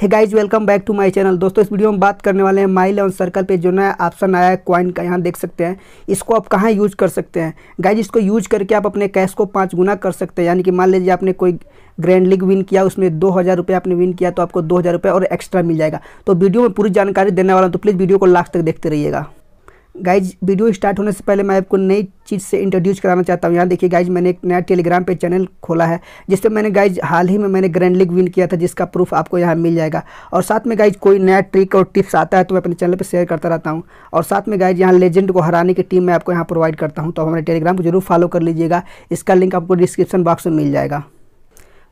Hey guys welcome back to my channel दोस्तों इस video में बात करने वाले हैं माइल एवं सर्कल पे जो नया ऑप्शन आया है क्वाइन का यहाँ देख सकते हैं इसको आप कहाँ यूज कर सकते हैं गाइज इसको यूज करके आप अपने कैश को पाँच गुना कर सकते हैं यानी कि मान लीजिए आपने कोई ग्रैंड लीग विन किया उसमें दो हज़ार रुपये आपने विन किया तो आपको दो हज़ार रुपये और एक्स्ट्रा मिल जाएगा तो वीडियो में पूरी जानकारी देने वाला हूँ तो प्लीज़ वीडियो को लास्ट तक देखते रहिएगा गाइज वीडियो स्टार्ट होने से पहले मैं आपको नई चीज़ से इंट्रोड्यूस कराना चाहता हूँ यहाँ देखिए गाइज मैंने एक नया टेलीग्राम पे चैनल खोला है जिस पर मैंने गाइज हाल ही में मैंने ग्रैंड लीग विन किया था जिसका प्रूफ आपको यहाँ मिल जाएगा और साथ में गाइज कोई नया ट्रिक और टिप्स आता है तो मैं अपने चैनल पर शेयर करता रहता हूँ और साथ में गाइज यहाँ लेजेंड को हराने की टीम मैं आपको यहाँ प्रोवाइड करता हूँ तो हमारे टेलीग्राम को जरूर फॉलो कर लीजिएगा इसका लिंक आपको डिस्क्रिप्शन बॉक्स में मिल जाएगा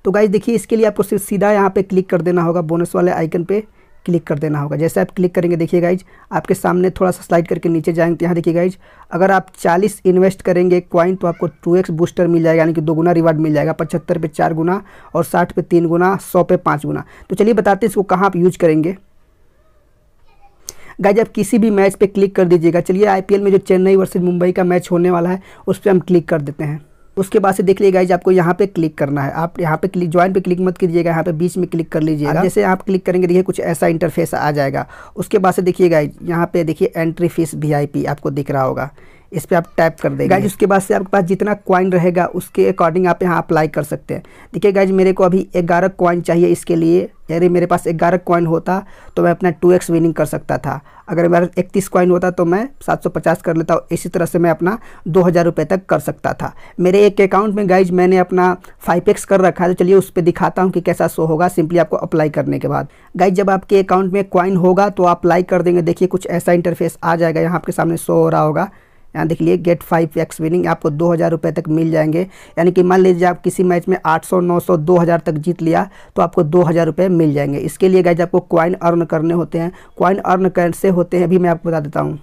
तो गाइज देखिए इसके लिए आपको सिर्फ सीधा यहाँ पर क्लिक कर देना होगा बोनस वाले आइकन पर क्लिक कर देना होगा जैसे आप क्लिक करेंगे देखिए गाइज आपके सामने थोड़ा सा स्लाइड करके नीचे जाएंगे तो यहाँ देखिए गाइज अगर आप 40 इन्वेस्ट करेंगे क्वाइन तो आपको 2x बूस्टर मिल जाएगा यानी कि दो गुना रिवार्ड मिल जाएगा पचहत्तर पे चार गुना और साठ पे तीन गुना सौ पे पाँच गुना तो चलिए बताते हैं इसको कहाँ आप यूज करेंगे गाइज आप किसी भी मैच पर क्लिक कर दीजिएगा चलिए आई में जो चेन्नई वर्सेज मुंबई का मैच होने वाला है उस पर हम क्लिक कर देते हैं उसके बाद से देख लीजिए गाइज आपको यहाँ पे क्लिक करना है आप यहाँ पे क्लिक ज्वाइन पे क्लिक मत कीजिएगा यहाँ पे बीच में क्लिक कर लीजिएगा हाँ। जैसे आप क्लिक करेंगे देखिए कुछ ऐसा इंटरफेस आ जाएगा उसके बाद से देखिए गाइज यहाँ पे देखिए एंट्री फीस वी आपको दिख रहा होगा इस पर आप टैप कर देगा गाइज उसके बाद से आपके पास जितना कॉइन रहेगा उसके अकॉर्डिंग आप यहाँ अप्लाई कर सकते हैं देखिए गाइज मेरे को अभी ग्यारह क्वाइन चाहिए इसके लिए यदि मेरे पास ग्यारह क्वाइन होता तो मैं अपना टू एक्स विनिंग कर सकता था अगर मेरा इकतीस कॉइन होता तो मैं सात सौ पचास कर लेता और इसी तरह से मैं अपना दो हज़ार रुपये तक कर सकता था मेरे एक अकाउंट में गाइज मैंने अपना फाइव एक्स कर रखा है तो चलिए उस पर दिखाता हूँ कि कैसा शो होगा सिंपली आपको अप्लाई करने के बाद गाइज जब आपके अकाउंट में क्वाइन होगा तो आप अप्लाई कर देंगे देखिए कुछ ऐसा इंटरफेस आ जाएगा यहाँ आपके सामने शो हो रहा होगा यहाँ देख लीजिए गेट फाइव एक्स विनिंग आपको दो हज़ार रुपये तक मिल जाएंगे यानी कि मान लीजिए आप किसी मैच में आठ सौ नौ सौ दो हज़ार तक जीत लिया तो आपको दो हज़ार रुपये मिल जाएंगे इसके लिए गाइज आपको क्वाइन अर्न करने होते हैं क्वाइन अर्न कैसे होते हैं अभी मैं आपको बता देता हूँ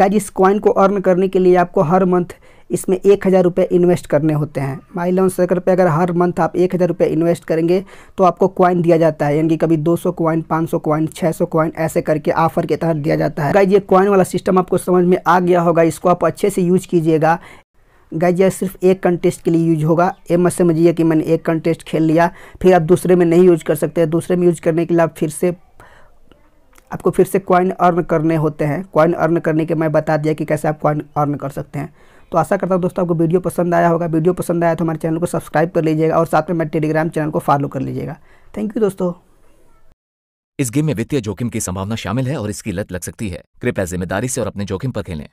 गाइज इस क्वाइन को अर्न करने के लिए आपको हर मंथ इसमें एक हज़ार रुपये इन्वेस्ट करने होते हैं माई लोन सर्कल पर अगर हर मंथ आप एक हज़ार रुपये इन्वेस्ट करेंगे तो आपको क्वाइन दिया जाता है यानी कि कभी 200 सौ क्वाइन पाँच सौ क्वाइन छः सौ कॉइन ऐसे करके ऑफर के तहत दिया जाता है गाइज ये क्वाइन वाला सिस्टम आपको समझ में आ गया होगा इसको आप अच्छे से यूज कीजिएगा गाइज यह सिर्फ एक कंटेस्ट के लिए यूज होगा ये मत समझिए कि मैंने एक कंटेस्ट खेल लिया फिर आप दूसरे में नहीं यूज कर सकते दूसरे में यूज करने के लिए आप फिर से आपको फिर से क्वाइन अर्न करने होते हैं क्वाइन अर्न करने के मैं बता दिया कि कैसे आप कॉइन अर्न कर सकते हैं तो आशा करता हूँ दोस्तों आपको वीडियो पसंद आया होगा वीडियो पसंद आया तो हमारे चैनल को सब्सक्राइब कर लीजिएगा और साथ में मेरे टेलीग्राम चैनल को फॉलो कर लीजिएगा थैंक यू दोस्तों इस गेम में वित्तीय जोखिम की संभावना शामिल है और इसकी लत लग सकती है कृपया जिम्मेदारी से और अपने जोखिम पर खेलें